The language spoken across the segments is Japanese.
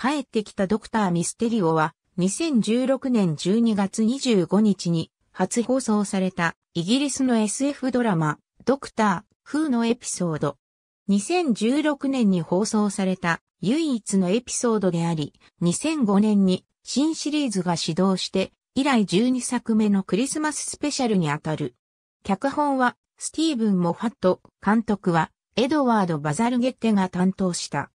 帰ってきたドクターミステリオは2016年12月25日に初放送されたイギリスの SF ドラマドクターフーのエピソード。2016年に放送された唯一のエピソードであり、2005年に新シリーズが始動して以来12作目のクリスマススペシャルにあたる。脚本はスティーブン・モファット、監督はエドワード・バザルゲッテが担当した。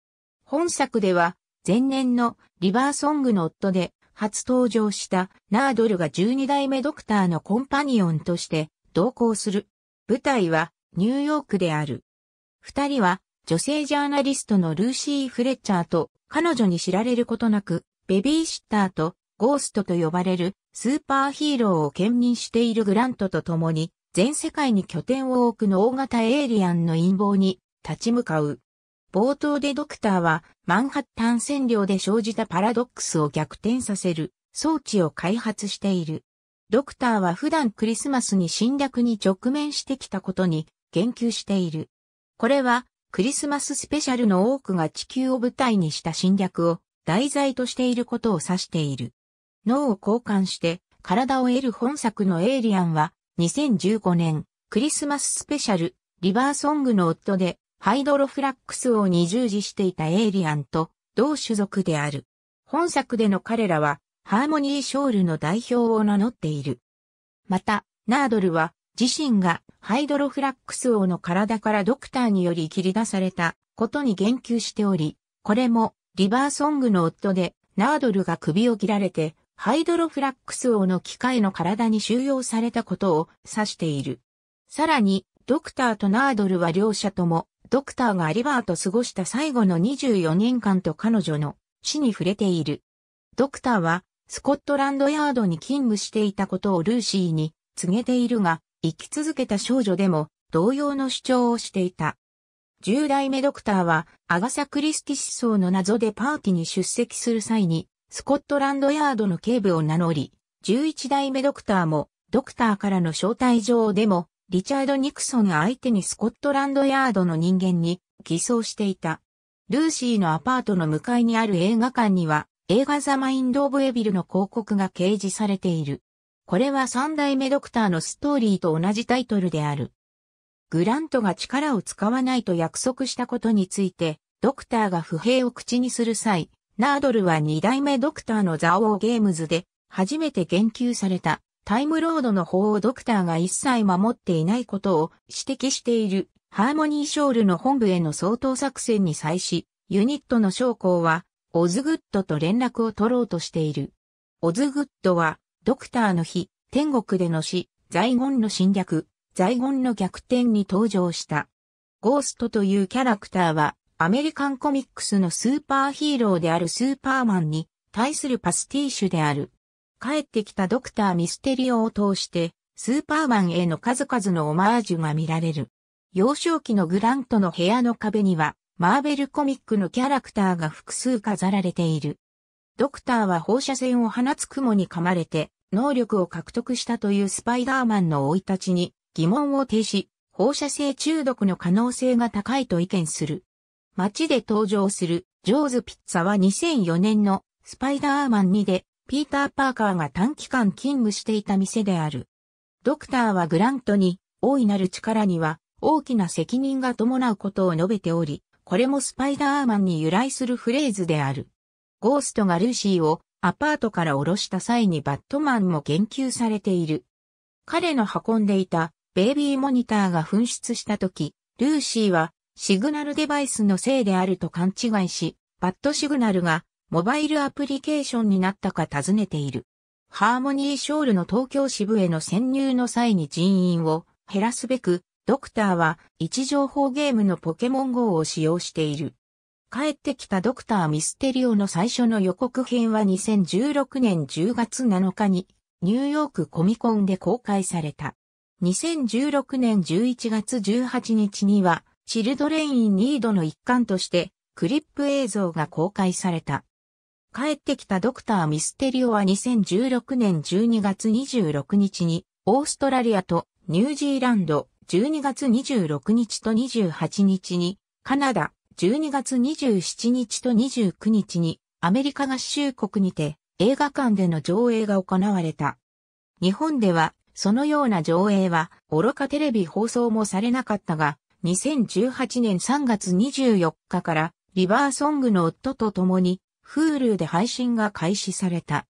本作では前年のリバーソングの夫で初登場したナードルが12代目ドクターのコンパニオンとして同行する。舞台はニューヨークである。二人は女性ジャーナリストのルーシー・フレッチャーと彼女に知られることなくベビーシッターとゴーストと呼ばれるスーパーヒーローを兼任しているグラントと共に全世界に拠点を置くの大型エイリアンの陰謀に立ち向かう。冒頭でドクターはマンハッタン占領で生じたパラドックスを逆転させる装置を開発している。ドクターは普段クリスマスに侵略に直面してきたことに言及している。これはクリスマススペシャルの多くが地球を舞台にした侵略を題材としていることを指している。脳を交換して体を得る本作のエイリアンは2015年クリスマススペシャルリバーソングの夫でハイドロフラックス王に従事していたエイリアンと同種族である。本作での彼らは、ハーモニーショールの代表を名乗っている。また、ナードルは、自身がハイドロフラックス王の体からドクターにより切り出されたことに言及しており、これもリバーソングの夫でナードルが首を切られてハイドロフラックス王の機械の体に収容されたことを指している。さらに、ドクターとナードルは両者ともドクターがアリバーと過ごした最後の24年間と彼女の死に触れている。ドクターは、スコットランドヤードに勤務していたことをルーシーに告げているが、生き続けた少女でも同様の主張をしていた。10代目ドクターは、アガサ・クリスティ思想の謎でパーティーに出席する際に、スコットランドヤードの警部を名乗り、11代目ドクターも、ドクターからの招待状でも、リチャード・ニクソン相手にスコットランドヤードの人間に偽装していた。ルーシーのアパートの向かいにある映画館には映画ザ・マインド・オブ・エビルの広告が掲示されている。これは三代目ドクターのストーリーと同じタイトルである。グラントが力を使わないと約束したことについて、ドクターが不平を口にする際、ナードルは二代目ドクターのザオーゲームズで初めて言及された。タイムロードの法をドクターが一切守っていないことを指摘しているハーモニーショールの本部への相当作戦に際し、ユニットの将校はオズグッドと連絡を取ろうとしている。オズグッドはドクターの日、天国での死、財言の侵略、財言の逆転に登場した。ゴーストというキャラクターはアメリカンコミックスのスーパーヒーローであるスーパーマンに対するパスティーシュである。帰ってきたドクターミステリオを通して、スーパーマンへの数々のオマージュが見られる。幼少期のグラントの部屋の壁には、マーベルコミックのキャラクターが複数飾られている。ドクターは放射線を放つ雲に噛まれて、能力を獲得したというスパイダーマンの老い立ちに疑問を呈し、放射性中毒の可能性が高いと意見する。街で登場するジョーズ・ピッツァは2004年のスパイダーマン2でピーター・パーカーが短期間勤務していた店である。ドクターはグラントに、大いなる力には大きな責任が伴うことを述べており、これもスパイダーマンに由来するフレーズである。ゴーストがルーシーをアパートから降ろした際にバットマンも言及されている。彼の運んでいたベイビーモニターが紛失した時、ルーシーはシグナルデバイスのせいであると勘違いし、バットシグナルがモバイルアプリケーションになったか尋ねている。ハーモニーショールの東京支部への潜入の際に人員を減らすべく、ドクターは位置情報ゲームのポケモン GO を使用している。帰ってきたドクターミステリオの最初の予告編は2016年10月7日にニューヨークコミコンで公開された。2016年11月18日にはチルドレインニードの一環としてクリップ映像が公開された。帰ってきたドクター・ミステリオは2016年12月26日に、オーストラリアとニュージーランド、12月26日と28日に、カナダ、12月27日と29日に、アメリカ合衆国にて、映画館での上映が行われた。日本では、そのような上映は、愚かテレビ放送もされなかったが、2018年3月24日から、リバーソングの夫と共に、Hulu で配信が開始された。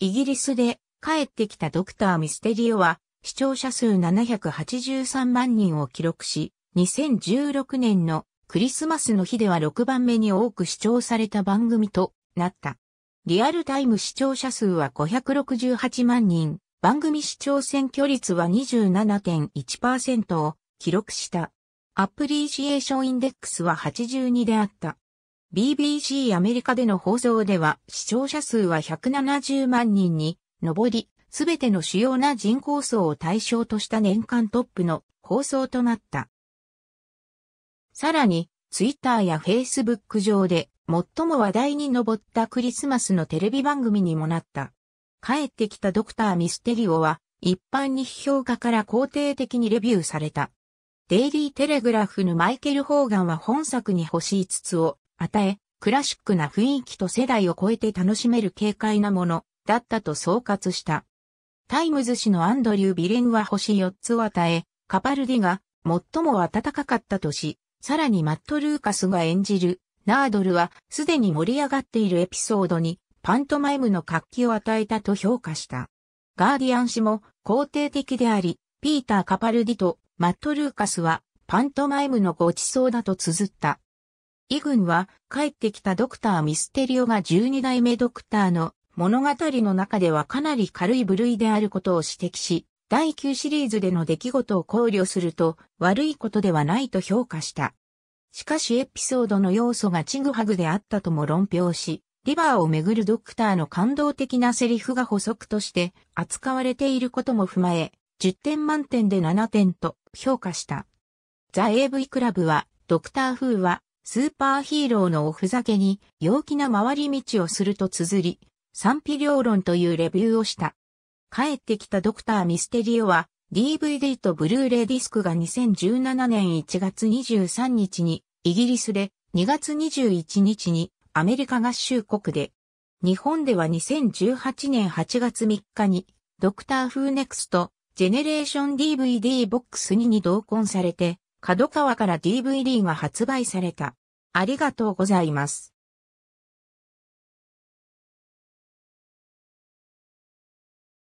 イギリスで帰ってきたドクター・ミステリオは視聴者数783万人を記録し、2016年のクリスマスの日では6番目に多く視聴された番組となった。リアルタイム視聴者数は568万人、番組視聴選挙率は27.1%を記録した。アプリシエーションインデックスは82であった。BBC アメリカでの放送では視聴者数は170万人に上り、すべての主要な人口層を対象とした年間トップの放送となった。さらに、ツイッターやフェイスブック上で最も話題に上ったクリスマスのテレビ番組にもなった。帰ってきたドクター・ミステリオは一般に批評家から肯定的にレビューされた。デイリー・テレグラフのマイケル・ホーガンは本作に欲しい筒を与え、クラシックな雰囲気と世代を超えて楽しめる軽快なものだったと総括した。タイムズ氏のアンドリュー・ビレンは星4つを与え、カパルディが最も暖かかったとし、さらにマット・ルーカスが演じるナードルはすでに盛り上がっているエピソードにパントマイムの活気を与えたと評価した。ガーディアン氏も肯定的であり、ピーター・カパルディとマット・ルーカスはパントマイムのご馳走だと綴った。イグンは帰ってきたドクターミステリオが12代目ドクターの物語の中ではかなり軽い部類であることを指摘し、第9シリーズでの出来事を考慮すると悪いことではないと評価した。しかしエピソードの要素がチグハグであったとも論評し、リバーをめぐるドクターの感動的なセリフが補足として扱われていることも踏まえ、10点満点で7点と評価した。ザ・ AV クラブは、ドクター・フーはスーパーヒーローのおふざけに陽気な回り道をすると綴り、賛否両論というレビューをした。帰ってきたドクターミステリオは DVD とブルーレイディスクが2017年1月23日にイギリスで2月21日にアメリカ合衆国で日本では2018年8月3日にドクターフーネクストジェネレーション DVD ボックス2に同梱されて角川から DVD が発売された。ありがとうございます。